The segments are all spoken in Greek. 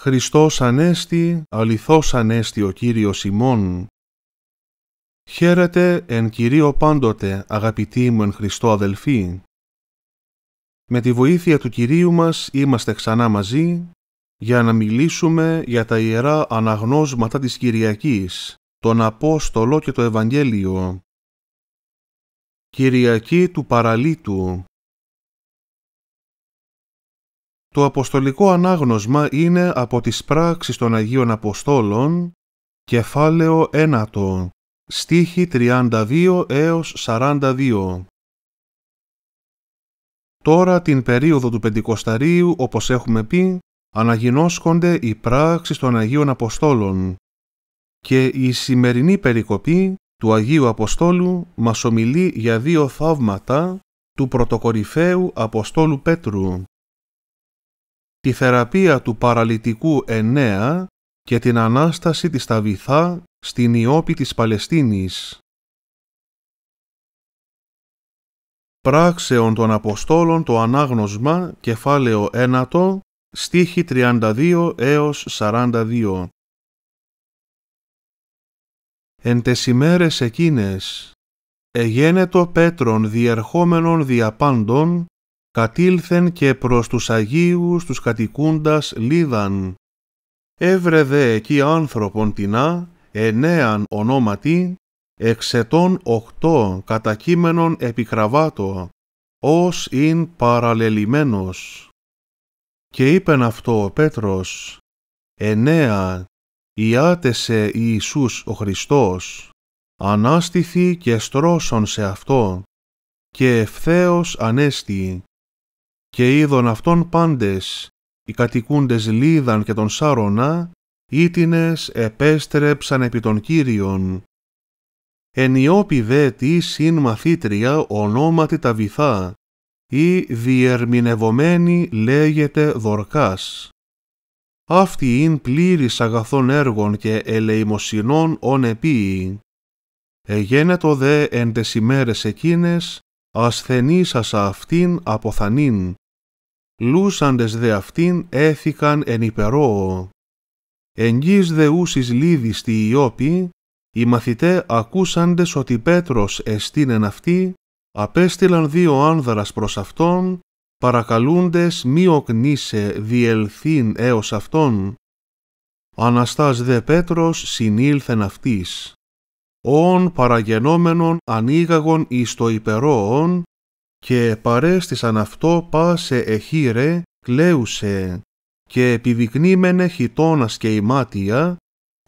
Χριστός Ανέστη, αληθώς Ανέστη ο Κύριος ημών. Χαίρετε εν Κυρίω πάντοτε, αγαπητοί μου εν Χριστώ αδελφοί. Με τη βοήθεια του Κυρίου μας είμαστε ξανά μαζί για να μιλήσουμε για τα Ιερά Αναγνώσματα της Κυριακής, τον Απόστολο και το Ευαγγέλιο. Κυριακή του Παραλίτου το αποστολικό ανάγνωσμα είναι από τις πράξεις των Αγίων Αποστόλων, κεφάλαιο 1, στίχη 32 έως 42. Τώρα την περίοδο του Πεντηκοσταρίου, όπως έχουμε πει, αναγινώσκονται οι πράξεις των Αγίων Αποστόλων και η σημερινή περικοπή του Αγίου Αποστόλου μας ομιλεί για δύο θαύματα του πρωτοκορυφαίου Αποστόλου Πέτρου τη θεραπεία του παραλυτικού 9 και την Ανάσταση της Ταβιθά στην Ιόπη της Παλαιστίνης. Πράξεων των Αποστόλων το Ανάγνωσμα, κεφάλαιο 1, στίχη 32 έως 42. Εν τες ημέρες εκείνες, εγένετο Πέτρον διερχόμενον διαπάντων, κατήλθεν και προς τους Αγίους τους κατοικούντας λίδαν. Έβρε εκεί άνθρωπον τεινά, εννέαν ονόματι, εξετών οκτώ κατακείμενον επικραβάτο, ως ειν παραλελιμένος. Και είπεν αυτό ο Πέτρος, εννέα, ιάτεσε Ιησούς ο Χριστός, ανάστηθη και στρώσον σε αυτό, και ευθέως ανέστη και είδον αυτόν πάντες, οι κατοικούντες Λίδαν και τον Σάρονα, ήτινες επέστρεψαν επί των Κύριων. Εν Ιώπη δε τη συν μαθήτρια ονόματι τα βυθά, ή διερμηνευωμένη λέγεται Δορκάς. Αυτή ειν πλήρης αγαθών έργων και ελεημοσυνών ον επίη. Εγένετο δε εν τες ημέρες εκείνες, ασθενήσασα αυτήν αποθανήν. Λούσαντες δε αυτήν έθηκαν εν υπερόω. Εγγύς δε ούσις λίδη τη Ιώπη, οι μαθητέ ακούσαντες ότι Πέτρος εν αυτή, απέστειλαν δύο άνδρας προς αυτόν, παρακαλούντες μη οκνήσε διελθήν έως αυτόν. Αναστάς δε Πέτρος συνήλθεν αυτής όν παραγενόμενον ανήγαγον εις το υπερόον, και παρέστησαν αυτό πάσε εχήρε κλαίουσε, και επιδεικνύμενε χιτώνας και ημάτια,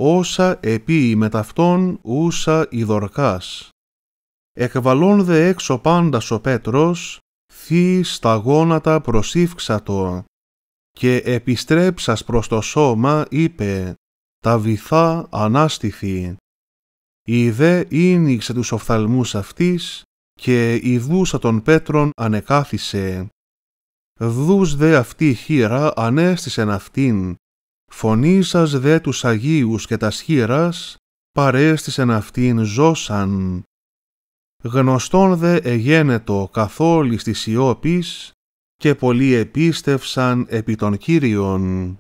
όσα επί μεταυτόν ούσα ιδορκάς. Εκβαλών δε έξω πάντας ο Πέτρος, θύ στα γόνατα προσήφξατο, και επιστρέψας προς το σώμα είπε, τα βυθά ανάστηθη. Η δε ίνιξε τους οφθαλμούς αυτής και η δούσα των πέτρων ανεκάθισε. Δούς δε αυτή η χείρα ανέστησεν αυτήν. Φωνήσας δε τους Αγίους και τα χείρας παρέστησεν αυτήν ζώσαν. Γνωστόν δε εγένετο καθόλου της σιώπης, και πολλοί επίστευσαν επί των Κύριων.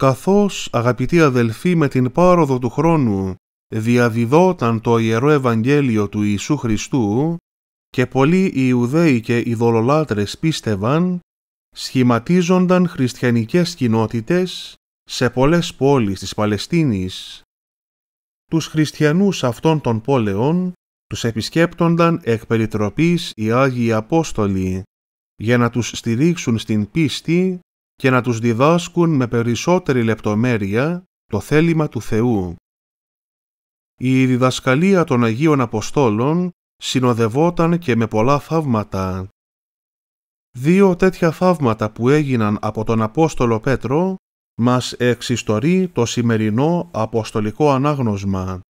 καθώς αγαπητοί αδελφοί με την πάροδο του χρόνου διαδιδόταν το Ιερό Ευαγγέλιο του Ιησού Χριστού και πολλοί Ιουδαίοι και δολολάτρες πίστευαν, σχηματίζονταν χριστιανικές κοινότητες σε πολλές πόλεις της Παλαιστίνης. Τους χριστιανούς αυτών των πόλεων τους επισκέπτονταν εκ περιτροπής οι Άγιοι Απόστολοι για να τους στηρίξουν στην πίστη και να τους διδάσκουν με περισσότερη λεπτομέρεια το θέλημα του Θεού. Η διδασκαλία των Αγίων Αποστόλων συνοδευόταν και με πολλά θαύματα. Δύο τέτοια θαύματα που έγιναν από τον Απόστολο Πέτρο μας εξιστορεί το σημερινό αποστολικό ανάγνωσμα.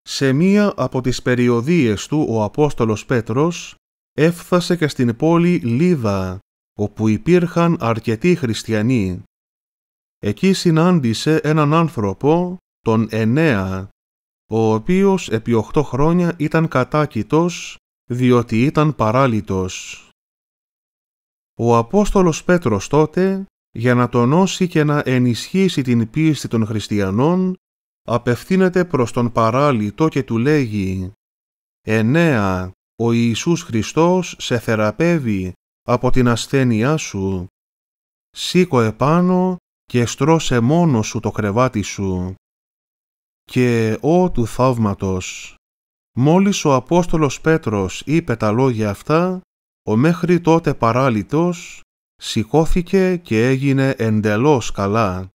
Σε μία από τις περιοδίες του ο Απόστολος Πέτρος έφθασε και στην πόλη Λίδα, όπου υπήρχαν αρκετοί χριστιανοί. Εκεί συνάντησε έναν άνθρωπο, τον Ενέα, ο οποίος επί οχτώ χρόνια ήταν κατάκητος, διότι ήταν παράλυτος. Ο Απόστολος Πέτρος τότε, για να τονώσει και να ενισχύσει την πίστη των χριστιανών, απευθύνεται προς τον παράλυτο και του λέγει «Ενέα, ο Ιησούς Χριστός σε θεραπεύει από την ασθένειά σου. Σήκω επάνω και στρώσε μόνο σου το κρεβάτι σου. Και ο του θαύματος». Μόλις ο Απόστολος Πέτρος είπε τα λόγια αυτά, ο μέχρι τότε παράλυτος σηκώθηκε και έγινε εντελώς καλά.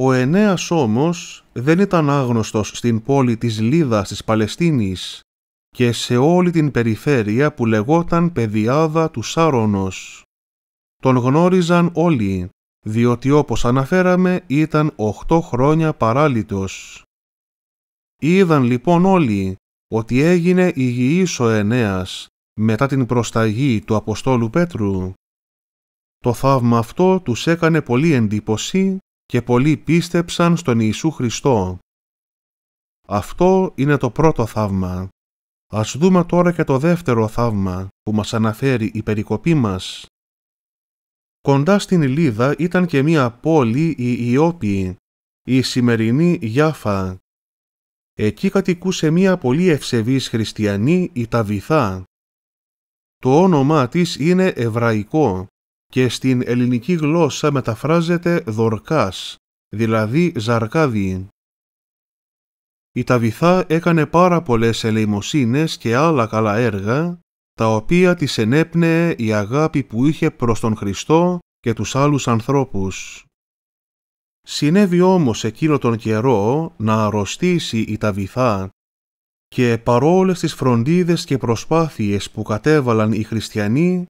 Ο Ενέας όμως δεν ήταν άγνωστος στην πόλη της Λίδας της Παλαιστίνης και σε όλη την περιφέρεια που λεγόταν Πεδιάδα του Σάρονος. Τον γνώριζαν όλοι, διότι όπως αναφέραμε ήταν οχτώ χρόνια παράλυτος. Είδαν λοιπόν όλοι ότι έγινε υγιής ο Ενέας μετά την προσταγή του Αποστόλου Πέτρου. Το θαύμα αυτό τους έκανε πολύ εντύπωση και πολλοί πίστεψαν στον Ιησού Χριστό. Αυτό είναι το πρώτο θαύμα. Ας δούμε τώρα και το δεύτερο θαύμα που μας αναφέρει η περικοπή μας. Κοντά στην Λίδα ήταν και μία πόλη η Ιώπη, η σημερινή Γιάφα. Εκεί κατοικούσε μία πολύ ευσεβής χριστιανή η Ταβιθά. Το όνομά της είναι εβραϊκό και στην ελληνική γλώσσα μεταφράζεται Δορκάς, δηλαδή Ζαρκάδι. Η Ταβιθά έκανε πάρα πολλές ελεημοσύνες και άλλα καλά έργα, τα οποία της ενέπνεε η αγάπη που είχε προς τον Χριστό και τους άλλους ανθρώπους. Συνέβη όμως εκείνο τον καιρό να αρρωστήσει η Ταβιθά και παρόλες τις φροντίδες και προσπάθειες που κατέβαλαν οι χριστιανοί,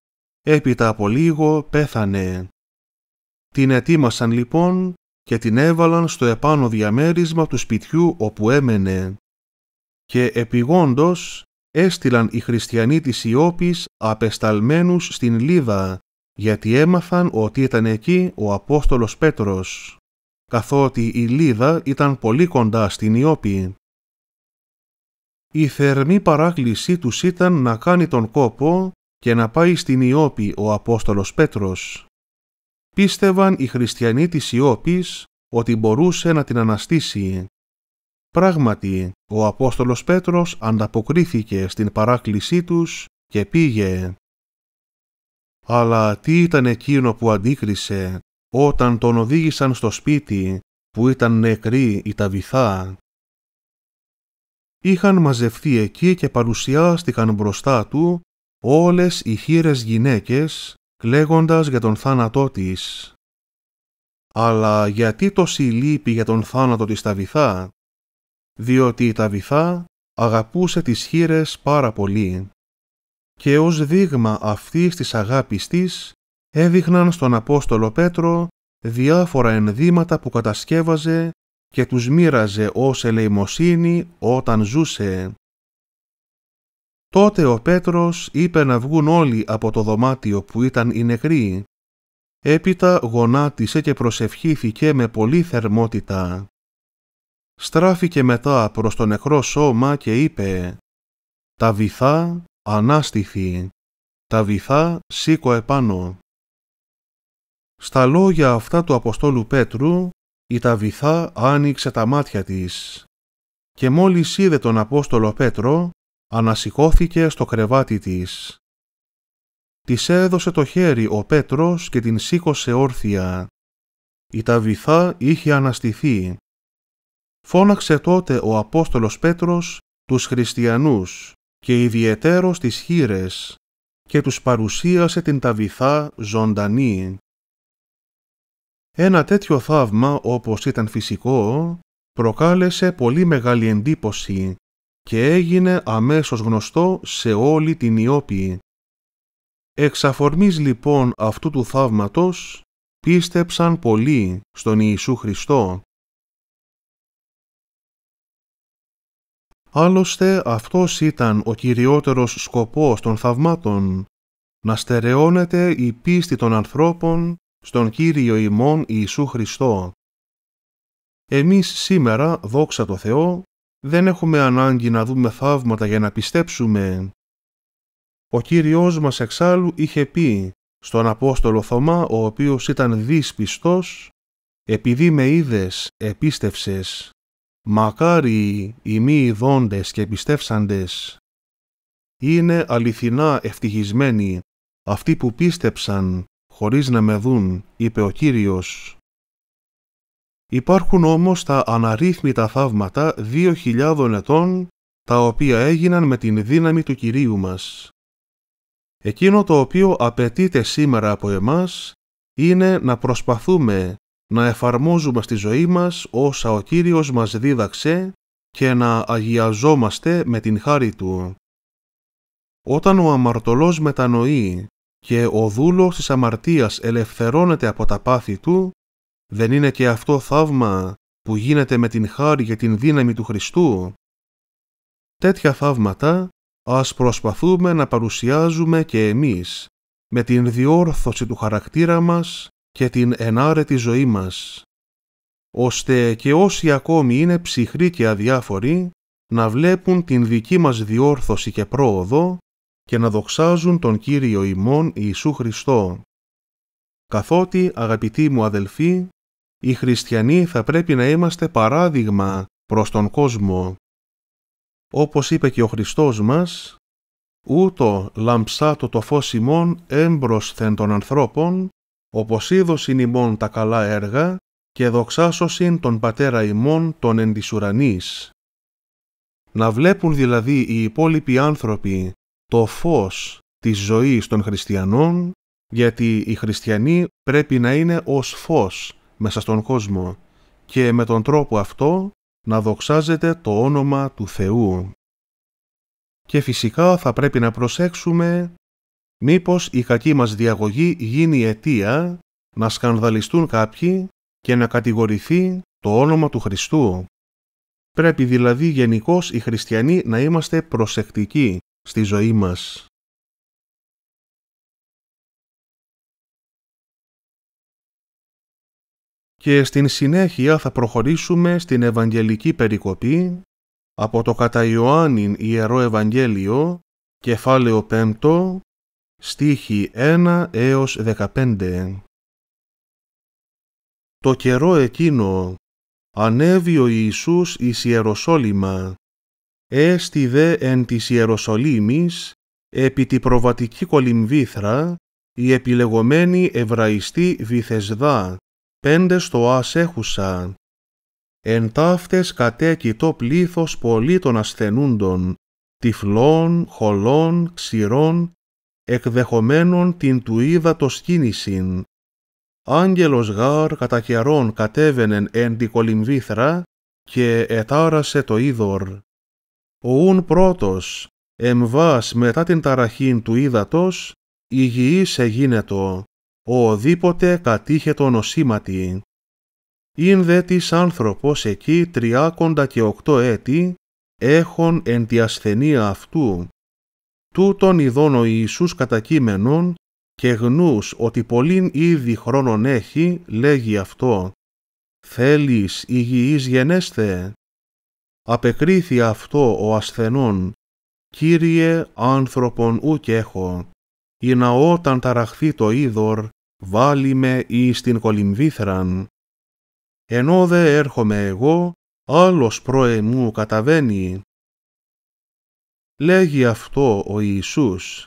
έπειτα από λίγο πέθανε. Την ετοίμασαν λοιπόν και την έβαλαν στο επάνω διαμέρισμα του σπιτιού όπου έμενε. Και επιγόντως έστειλαν οι χριστιανοί της Ιώπης απεσταλμένους στην Λίδα, γιατί έμαθαν ότι ήταν εκεί ο Απόστολος Πέτρος, καθότι η Λίδα ήταν πολύ κοντά στην Ιώπη. Η θερμή παράκλησή τους ήταν να κάνει τον κόπο και να πάει στην Ιώπη ο Απόστολος Πέτρος πίστευαν οι χριστιανοί της Ιώπης ότι μπορούσε να την αναστήσει. Πράγματι, ο Απόστολος Πέτρος ανταποκρίθηκε στην παράκλησή τους και πήγε. Αλλά τι ήταν εκείνο που αντίκρισε όταν τον οδήγησαν στο σπίτι που ήταν νεκρή η Ταβιθά. Είχαν μαζευτεί εκεί και παρουσιάστηκαν μπροστά του όλες οι χείρες γυναίκες κλαίγοντας για τον θάνατό της. Αλλά γιατί τόση λύπη για τον θάνατο της Ταβιθά, διότι η Ταβιθά αγαπούσε τις χείρες πάρα πολύ και ως δείγμα αυτής της αγάπης της έδειχναν στον Απόστολο Πέτρο διάφορα ενδύματα που κατασκεύαζε και τους μοίραζε ως ελεημοσύνη όταν ζούσε Τότε ο Πέτρος είπε να βγουν όλοι από το δωμάτιο που ήταν οι νεκροί. Έπειτα γονάτισε και προσευχήθηκε με πολύ θερμότητα. Στράφηκε μετά προς το νεκρό σώμα και είπε «Τα βυθά ανάστηθη, τα βυθά σήκω επάνω». Στα λόγια αυτά του Αποστόλου Πέτρου, η Ταβιθά άνοιξε τα μάτια τα της και μόλις είδε τον Απόστολο Πέτρο, ανασηκώθηκε στο κρεβάτι της. Της έδωσε το χέρι ο Πέτρος και την σήκωσε όρθια. Η ταβιθά είχε αναστηθεί. Φώναξε τότε ο Απόστολος Πέτρος τους χριστιανούς και ιδιαιτέρως τις χείρες και τους παρουσίασε την ταβιθά ζωντανή. Ένα τέτοιο θαύμα, όπως ήταν φυσικό, προκάλεσε πολύ μεγάλη εντύπωση και έγινε αμέσως γνωστό σε όλη την Ιώπη. Εξ λοιπόν αυτού του θαύματος πίστεψαν πολλοί στον Ιησού Χριστό. Άλλωστε αυτός ήταν ο κυριότερος σκοπός των θαυμάτων, να στερεώνεται η πίστη των ανθρώπων στον Κύριο ημών Ιησού Χριστό. Εμείς σήμερα, δόξα το Θεό, δεν έχουμε ανάγκη να δούμε θαύματα για να πιστέψουμε. Ο Κύριος μας εξάλλου είχε πει στον Απόστολο Θωμά, ο οποίος ήταν δυσπιστός, «Επειδή με είδες, επίστευσες, μακάρι οι μη ειδώντες και πιστεύσαντες». Είναι αληθινά ευτυχισμένοι αυτοί που πίστεψαν χωρίς να με δουν, είπε ο Κύριος. Υπάρχουν όμως τα αναρρύθμιτα θαύματα 2.000 ετών, τα οποία έγιναν με την δύναμη του Κυρίου μας. Εκείνο το οποίο απαιτείται σήμερα από εμάς είναι να προσπαθούμε να εφαρμόζουμε στη ζωή μας όσα ο Κύριος μας δίδαξε και να αγιαζόμαστε με την χάρη Του. Όταν ο αμαρτωλός μετανοεί και ο δούλος της αμαρτίας ελευθερώνεται από τα πάθη του, δεν είναι και αυτό θαύμα που γίνεται με την χάρη και την δύναμη του Χριστού. Τέτοια θαύματα ας προσπαθούμε να παρουσιάζουμε και εμείς με την διόρθωση του χαρακτήρα μας και την ενάρετη ζωή μας, ώστε και όσοι ακόμη είναι ψυχροί και αδιάφοροι να βλέπουν την δική μας διόρθωση και πρόοδο και να δοξάζουν τον Κύριο ημών Ιησού Χριστό. Καθότι, αγαπητοί μου αδελφοί, οι χριστιανοί θα πρέπει να είμαστε παράδειγμα προς τον κόσμο. Όπως είπε και ο Χριστός μας, ούτω λαμψάτο το φως ημών έμπροσθεν των ανθρώπων, όπως είδωσιν ημών τα καλά έργα και δοξάσωσιν τον Πατέρα ημών τον εν της Να βλέπουν δηλαδή οι υπόλοιποι άνθρωποι το φως της ζωής των χριστιανών, γιατί οι χριστιανοί πρέπει να είναι ως φως μέσα στον κόσμο και με τον τρόπο αυτό να δοξάζεται το όνομα του Θεού. Και φυσικά θα πρέπει να προσέξουμε μήπως η κακή μας διαγωγή γίνει αιτία να σκανδαλιστούν κάποιοι και να κατηγορηθεί το όνομα του Χριστού. Πρέπει δηλαδή γενικώς οι χριστιανοί να είμαστε προσεκτικοί στη ζωή μας. και στην συνέχεια θα προχωρήσουμε στην Ευαγγελική Περικοπή από το κατά Ιωάννην Ιερό Ευαγγέλιο, κεφάλαιο 5, στίχη 1 έως 15. Το καιρό εκείνο ανέβει ο Ιησούς εις Ιεροσόλυμα, έστι δε εν της Ιεροσολύμης, επί τη προβατική κολυμβήθρα, η επιλεγωμένη Εβραϊστή Βυθεσδά, πέντε στο έχουσαν. Εν ταύτες κατέκει το πλήθος πολύ των ασθενούντων, τυφλών, χολών, ξηρών, εκδεχομένων την του είδα το σκήνησιν. Άγγελος γάρ κατά καιρόν κατέβαινεν εν τη και ετάρασε το είδωρ. Ούν πρώτος, εμβάς μετά την ταραχήν του ύδατος, υγιής εγίνετο οδήποτε κατήχε το νοσήματι. Ήν δε της άνθρωπος εκεί τριάκοντα και οκτώ έτη, έχων εν τη ασθενία αυτού. Τούτον ειδών ο Ιησούς κατακείμενον, και γνούς ότι πολλήν ήδη χρόνον έχει, λέγει αυτό. Θέλεις υγιείς γενέστε. Απεκρίθη αυτό ο ασθενών. Κύριε άνθρωπον ούκ έχω. Ή να όταν ταραχθεί το είδωρ, βάλει με εις την κολυμβήθραν. Ενώ δε έρχομαι εγώ, άλλος πρόε μου καταβαίνει. Λέγει αυτό ο Ιησούς.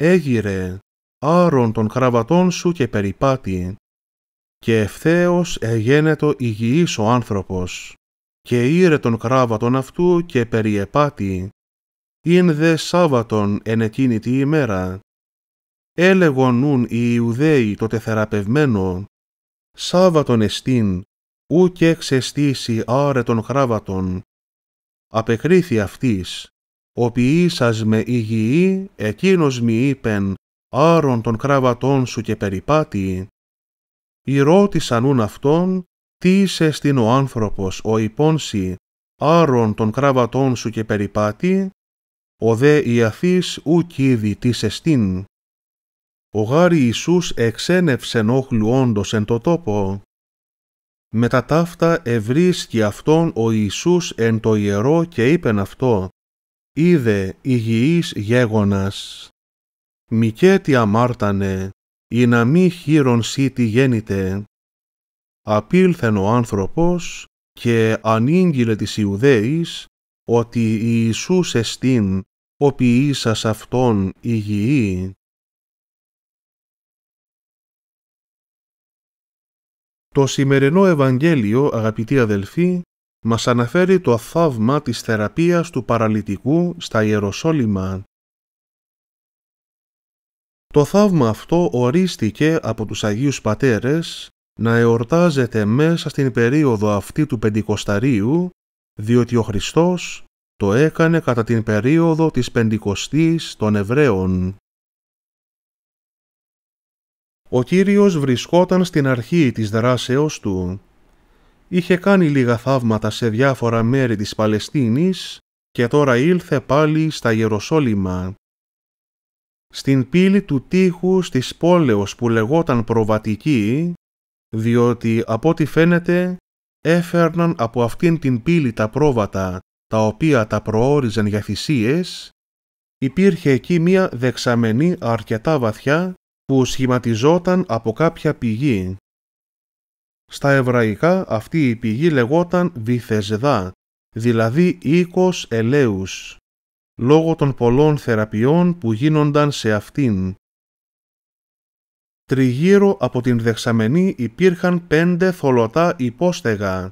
Έγειρε, άρον των κραβατών σου και περιπάτη. Και ευθέως εγένετο υγιής ο άνθρωπος. Και ήρε τον κράβατον αυτού και περιεπάτη. ειν δε Σάββατον εν εκείνη τη ημέρα έλεγον νουν οι Ιουδαίοι το τεθεραπευμένο, Σάββατον εστίν, ου και ξεστήσει των χράβατον. Απεκρίθη αυτής, ο ποιήσας με υγιή, εκείνος μη είπεν, άρον των κράβατών σου και περιπάτη. Η ρώτησαν ούν αυτόν, τι είσαι στην ο άνθρωπος, ο υπόνση, άρον των κράβατών σου και περιπάτη, ο δε ιαθής ου κίδη της εστίν ο γάρι Ιησούς εξένευσεν όχλου όντως εν το τόπο. τα ταύτα ευρίσκει αυτόν ο Ιησούς εν το ιερό και είπεν αυτό «Είδε υγιής γέγονας, τι αμάρτανε, ή να μη χείρον τι γέννητε». Απήλθεν ο άνθρωπος και ανήγγειλε της Ιουδαίης ότι Ιησούς εστίν, ο ποιήσας αυτόν υγιή. Το σημερινό Ευαγγέλιο, αγαπητοί αδελφοί, μας αναφέρει το θαύμα της θεραπείας του παραλυτικού στα Ιεροσόλυμα. Το θαύμα αυτό ορίστηκε από τους Αγίους Πατέρες να εορτάζεται μέσα στην περίοδο αυτή του Πεντηκοσταρίου, διότι ο Χριστός το έκανε κατά την περίοδο της Πεντηκοστής των Εβραίων. Ο Κύριος βρισκόταν στην αρχή της δράσεώς του. Είχε κάνει λίγα θαύματα σε διάφορα μέρη της Παλαιστίνης και τώρα ήλθε πάλι στα Ιεροσόλυμα. Στην πύλη του τείχου της πόλεως που λεγόταν Προβατική, διότι από ό,τι φαίνεται έφερναν από αυτήν την πύλη τα πρόβατα τα οποία τα προόριζαν για θυσίες, υπήρχε εκεί μία δεξαμενή αρκετά βαθιά που σχηματιζόταν από κάποια πηγή. Στα εβραϊκά αυτή η πηγή λεγόταν Βιθεζεδά, δηλαδή οίκος ελέους, λόγω των πολλών θεραπείων που γίνονταν σε αυτήν. Τριγύρω από την δεξαμενή υπήρχαν πέντε θολωτά υπόστεγα,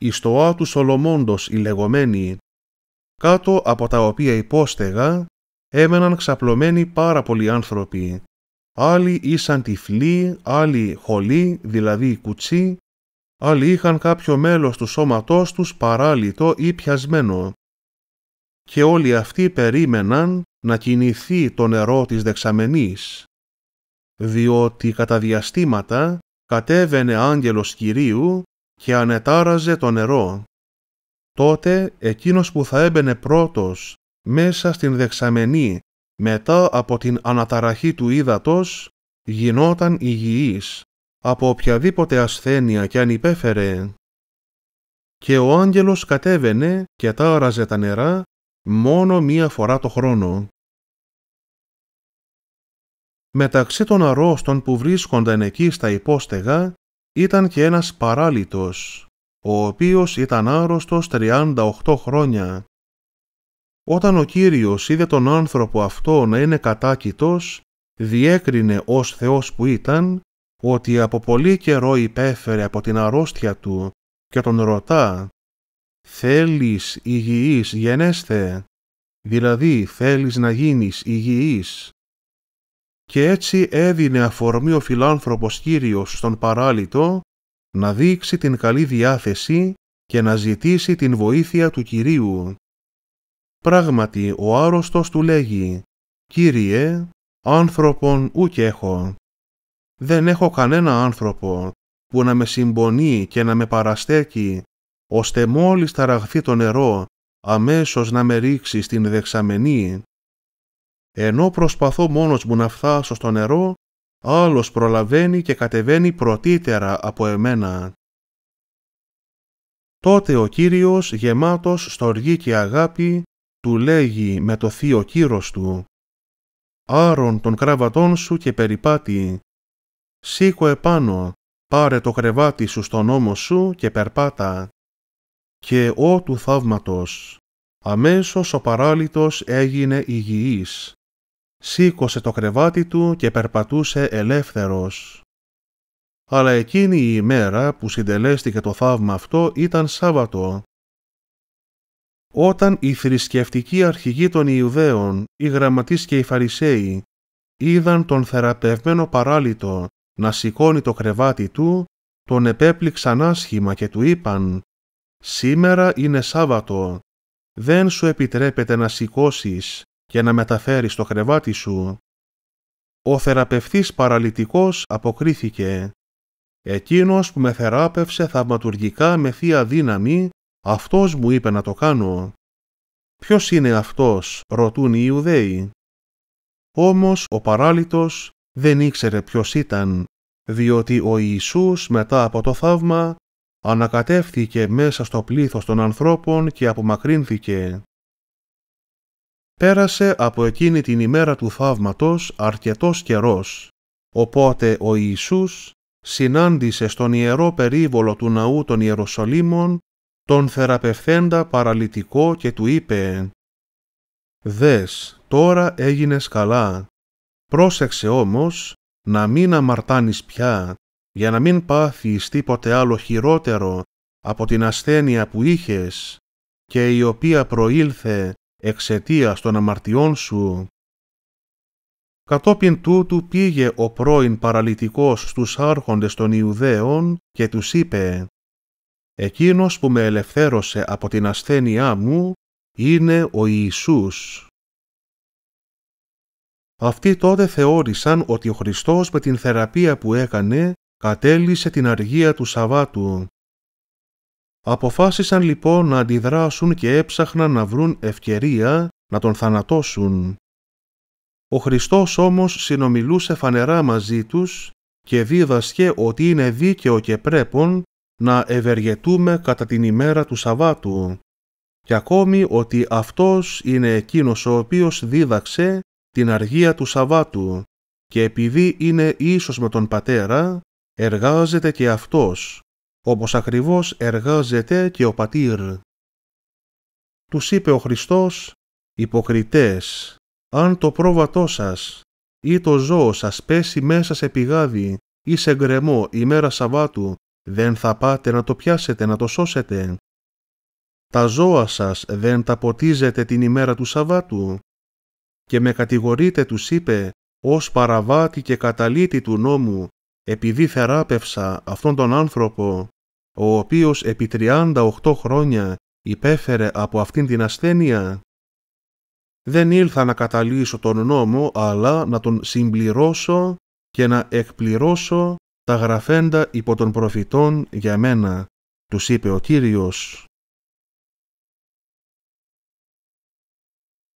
η στοά του Σολομόντος η λεγόμενη, κάτω από τα οποία υπόστεγα έμεναν ξαπλωμένοι πάρα πολλοί άνθρωποι, άλλοι ήσαν τυφλοί, άλλοι χολοί, δηλαδή κουτσοί, άλλοι είχαν κάποιο μέλος του σώματός τους παράλυτο ή πιασμένο. Και όλοι αυτοί περίμεναν να κινηθεί το νερό της δεξαμενής, διότι κατά διαστήματα κατέβαινε άγγελος Κυρίου και ανετάραζε το νερό. Τότε εκείνος που θα έμπαινε πρώτος μέσα στην δεξαμενή μετά από την αναταραχή του ύδατος γινόταν υγιής από οποιαδήποτε ασθένεια κι αν υπέφερε. Και ο άγγελος κατέβαινε και τάραζε τα νερά μόνο μία φορά το χρόνο. Μεταξύ των αρρώστων που βρίσκονταν εκεί στα υπόστεγα ήταν και ένας παράλυτος, ο οποίος ήταν άρρωστος 38 χρόνια. Όταν ο Κύριος είδε τον άνθρωπο αυτό να είναι κατάκητος, διέκρινε ως Θεός που ήταν, ότι από πολύ καιρό υπέφερε από την αρρώστια του και τον ρωτά «Θέλεις υγιής γενέστε» δηλαδή θέλεις να γίνεις υγιής. Και έτσι έδινε αφορμή ο φιλάνθρωπος Κύριος στον παράλυτο να δείξει την καλή διάθεση και να ζητήσει την βοήθεια του Κυρίου. Πράγματι ο άρρωστος του λέγει «Κύριε, άνθρωπον ούκ έχω. Δεν έχω κανένα άνθρωπο που να με συμπονεί και να με παραστέκει, ώστε μόλις ταραχθεί το νερό, αμέσως να με ρίξει στην δεξαμενή. Ενώ προσπαθώ μόνος μου να φτάσω στο νερό, άλλος προλαβαίνει και κατεβαίνει πρωτύτερα από εμένα. Τότε ο Κύριος, γεμάτος στοργή και αγάπη, του λέγει με το θείο κύρος του «Άρον των κραβατών σου και περιπάτη, σήκω επάνω, πάρε το κρεβάτι σου στον ώμο σου και περπάτα». Και ο του θαύματος, αμέσως ο παράλυτος έγινε υγιής. Σήκωσε το κρεβάτι του και περπατούσε ελεύθερος. Αλλά εκείνη η ημέρα που συντελέστηκε το θαύμα αυτό ήταν Σάββατο όταν οι θρησκευτικοί αρχηγοί των Ιουδαίων, οι γραμματείς και οι Φαρισαίοι, είδαν τον θεραπευμένο παράλυτο να σηκώνει το κρεβάτι του, τον επέπληξαν άσχημα και του είπαν «Σήμερα είναι Σάββατο, δεν σου επιτρέπεται να σηκώσεις και να μεταφέρεις το κρεβάτι σου». Ο θεραπευτής παραλυτικός αποκρίθηκε «Εκείνος που με θεράπευσε θαυματουργικά με θεία δύναμη «Αυτός μου είπε να το κάνω». «Ποιος είναι αυτός» ρωτούν οι Ιουδαίοι. Όμως ο παράλυτος δεν ήξερε ποιος ήταν, διότι ο Ιησούς μετά από το θαύμα ανακατεύθηκε μέσα στο πλήθος των ανθρώπων και απομακρύνθηκε. Πέρασε από εκείνη την ημέρα του θαύματος αρκετός καιρός, οπότε ο Ιησούς συνάντησε στον ιερό περίβολο του ναού των Ιεροσολύμων τον θεραπευθέντα παραλυτικό και του είπε «Δες, τώρα έγινες καλά. Πρόσεξε όμως να μην αμαρτάνεις πια, για να μην πάθεις τίποτε άλλο χειρότερο από την ασθένεια που είχες και η οποία προήλθε εξαιτίας των αμαρτιών σου. Κατόπιν τούτου πήγε ο πρώην παραλυτικός στους άρχοντες των Ιουδαίων και τους είπε Εκείνος που με ελευθέρωσε από την ασθένειά μου είναι ο Ιησούς. Αυτοί τότε θεώρησαν ότι ο Χριστός με την θεραπεία που έκανε κατέλησε την αργία του Σαββάτου. Αποφάσισαν λοιπόν να αντιδράσουν και έψαχναν να βρουν ευκαιρία να τον θανατώσουν. Ο Χριστός όμως συνομιλούσε φανερά μαζί τους και δίδασκε ότι είναι δίκαιο και πρέπον να ευεργετούμε κατά την ημέρα του Σαββάτου και ακόμη ότι αυτός είναι εκείνος ο οποίος δίδαξε την αργία του Σαββάτου και επειδή είναι ίσως με τον Πατέρα, εργάζεται και αυτός, όπως ακριβώς εργάζεται και ο Πατήρ. Τους είπε ο Χριστός, «Υποκριτές, αν το πρόβατό σας ή το ζώο σας πέσει μέσα σε πηγάδι ή σε γκρεμό ημέρα Σαββάτου δεν θα πάτε να το πιάσετε, να το σώσετε. Τα ζώα σας δεν τα ποτίζετε την ημέρα του Σαββάτου. Και με κατηγορείτε, τους είπε, ως παραβάτη και καταλήτη του νόμου, επειδή θεράπευσα αυτόν τον άνθρωπο, ο οποίος επί 38 χρόνια υπέφερε από αυτήν την ασθένεια. Δεν ήλθα να καταλύσω τον νόμο, αλλά να τον συμπληρώσω και να εκπληρώσω τα γραφέντα υπό των προφητών για μένα, τους είπε ο Κύριος.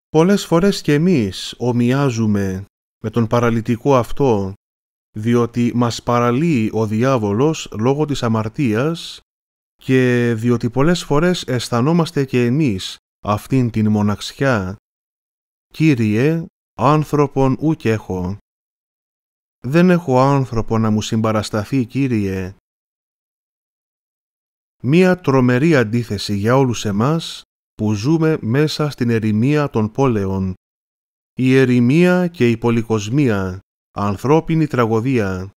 Πολλές φορές και εμείς ομοιάζουμε με τον παραλυτικό αυτό, διότι μας παραλύει ο διάβολος λόγω της αμαρτίας και διότι πολλές φορές αισθανόμαστε και εμείς αυτήν την μοναξιά. «Κύριε, άνθρωπον ούκ έχω» Δεν έχω άνθρωπο να μου συμπαρασταθεί, Κύριε. Μία τρομερή αντίθεση για όλους εμάς που ζούμε μέσα στην ερημία των πόλεων. Η ερημία και η πολυκοσμία, ανθρώπινη τραγωδία.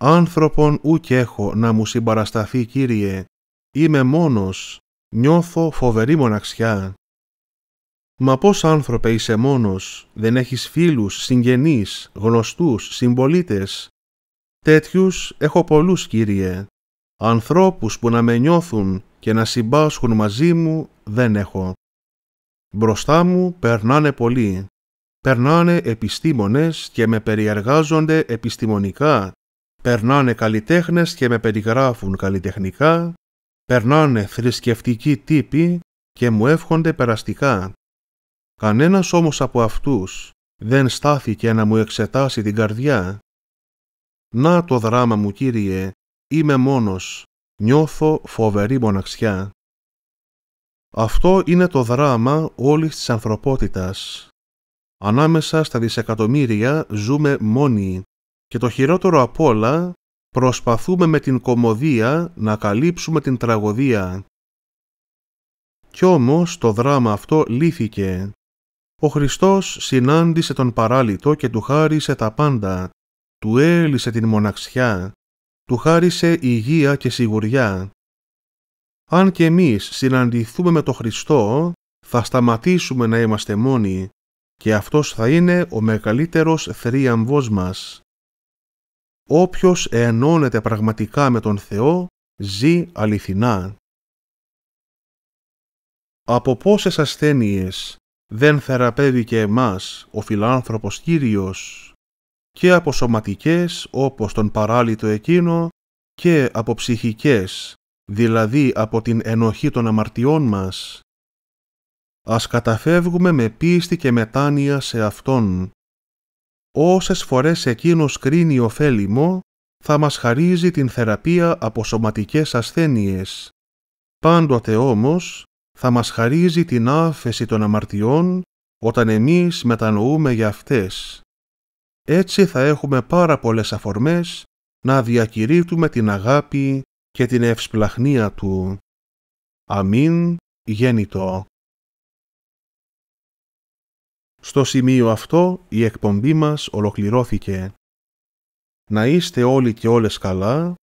Άνθρωπον ούκ έχω να μου συμπαρασταθεί, Κύριε. Είμαι μόνος, νιώθω φοβερή μοναξιά. Μα πώς άνθρωπε είσαι μόνος, δεν έχεις φίλους, συγγενείς, γνωστούς, συμπολίτες. Τέτοιους έχω πολλούς, Κύριε. Ανθρώπους που να με νιώθουν και να συμπάσχουν μαζί μου δεν έχω. Μπροστά μου περνάνε πολλοί. Περνάνε επιστήμονες και με περιεργάζονται επιστημονικά. Περνάνε καλλιτέχνες και με περιγράφουν καλλιτεχνικά. Περνάνε θρησκευτικοί τύποι και μου εύχονται περαστικά. Κανένας όμως από αυτούς δεν στάθηκε να μου εξετάσει την καρδιά. Να το δράμα μου, Κύριε, είμαι μόνος, νιώθω φοβερή μοναξιά. Αυτό είναι το δράμα όλης της ανθρωπότητας. Ανάμεσα στα δισεκατομμύρια ζούμε μόνοι και το χειρότερο απ' όλα προσπαθούμε με την κομμωδία να καλύψουμε την τραγωδία. Κι όμως το δράμα αυτό λύθηκε ο Χριστός συνάντησε τον παράλυτο και του χάρισε τα πάντα, του έλυσε την μοναξιά, του χάρισε υγεία και σιγουριά. Αν και εμείς συναντηθούμε με τον Χριστό, θα σταματήσουμε να είμαστε μόνοι και αυτός θα είναι ο μεγαλύτερος θρίαμβός μας. Όποιος ενώνεται πραγματικά με τον Θεό, ζει αληθινά. Από πόσες ασθένειες, δεν θεραπεύει και εμάς ο φιλάνθρωπος Κύριος και από σωματικές όπως τον παράλυτο εκείνο και από ψυχικές, δηλαδή από την ενοχή των αμαρτιών μας. Ας καταφεύγουμε με πίστη και μετάνοια σε Αυτόν. Όσες φορές Εκείνος κρίνει ωφέλιμο, θα μας χαρίζει την θεραπεία από σωματικές ασθένειες. Πάντοτε όμως, θα μας χαρίζει την άφεση των αμαρτιών όταν εμείς μετανοούμε για αυτές. Έτσι θα έχουμε πάρα πολλές αφορμές να διακηρύττουμε την αγάπη και την ευσπλαχνία Του. Αμήν γέννητο. Στο σημείο αυτό η εκπομπή μας ολοκληρώθηκε. Να είστε όλοι και όλες καλά,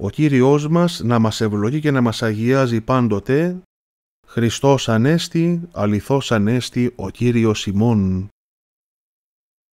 ο Κύριος μας να μας ευλογεί και να μας αγιάζει πάντοτε Χριστός Ανέστη, Αληθός Ανέστη ο Κύριος ημών.